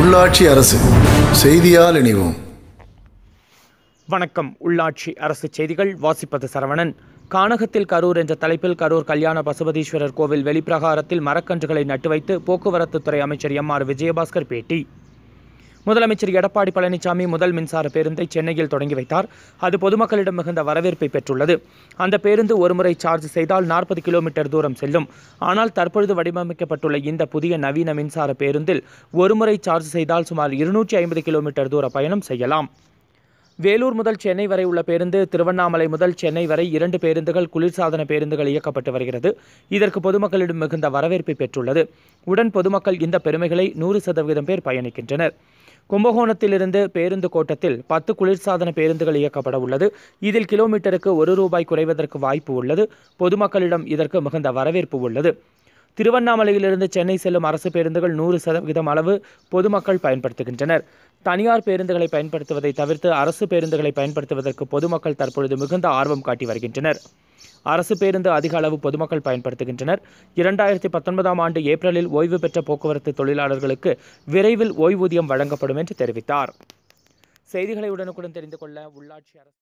உள்ளாட்சி அரசு செய்தியால் இணைவோம் வணக்கம் உள்ளாட்சி அரசு செய்திகள் வாசிப்பது சரவணன் கானகத்தில் கரூர் என்ற தலைப்பில் கரூர் கல்யாண பசுபதீஸ்வரர் கோவில் வெளிப்பிரகாரத்தில் மரக்கன்றுகளை நட்டு வைத்து போக்குவரத்துத்துறை அமைச்சர் எம் ஆர் விஜயபாஸ்கர் பேட்டி முதலமைச்சர் எடப்பாடி பழனிசாமி முதல் மின்சார பேருந்தை சென்னையில் தொடங்கி வைத்தார் அது பொதுமக்களிடம் மிகுந்த வரவேற்பை பெற்றுள்ளது அந்த பேருந்து ஒருமுறை சார்ஜ் செய்தால் நாற்பது கிலோமீட்டர் தூரம் செல்லும் ஆனால் தற்பொழுது வடிவமைக்கப்பட்டுள்ள இந்த புதிய நவீன மின்சார பேருந்தில் ஒருமுறை சார்ஜ் செய்தால் சுமார் இருநூற்றி ஐம்பது கிலோமீட்டர் தூர பயணம் செய்யலாம் வேலூர் முதல் சென்னை வரை உள்ள பேருந்து திருவண்ணாமலை முதல் சென்னை வரை இரண்டு பேருந்துகள் குளிர்சாதன பேருந்துகள் இயக்கப்பட்டு வருகிறது இதற்கு பொதுமக்களிடம் மிகுந்த வரவேற்பை பெற்றுள்ளது உடன் பொதுமக்கள் இந்த பெருமைகளை நூறு சதவீதம் பேர் பயணிக்கின்றனர் கும்பகோணத்திலிருந்து பேருந்து கோட்டத்தில் பத்து குளிர்சாதன பேருந்துகள் இயக்கப்பட உள்ளது இதில் கிலோமீட்டருக்கு ஒரு ரூபாய் குறைவதற்கு வாய்ப்பு உள்ளது பொதுமக்களிடம் இதற்கு மிகுந்த வரவேற்பு உள்ளது திருவண்ணாமலையிலிருந்து சென்னை செல்லும் அரசு பேருந்துகள் நூறு சதவிகிதம் அளவு பொதுமக்கள் பயன்படுத்துகின்றனர் தனியார் பேருந்துகளை பயன்படுத்துவதை தவிர்த்து அரசு பேருந்துகளை பயன்படுத்துவதற்கு பொதுமக்கள் தற்பொழுது மிகுந்த ஆர்வம் காட்டி வருகின்றனர் அரசு பேருந்து அதிக அளவு பொதுமக்கள் பயன்படுத்துகின்றனர் இரண்டாயிரத்தி பத்தொன்பதாம் ஆண்டு ஏப்ரலில் ஓய்வு பெற்ற போக்குவரத்து தொழிலாளர்களுக்கு விரைவில் ஓய்வூதியம் வழங்கப்படும் என்று தெரிவித்தார் செய்திகளை உடனுக்குடன் தெரிந்து கொள்ள உள்ளாட்சி அரசு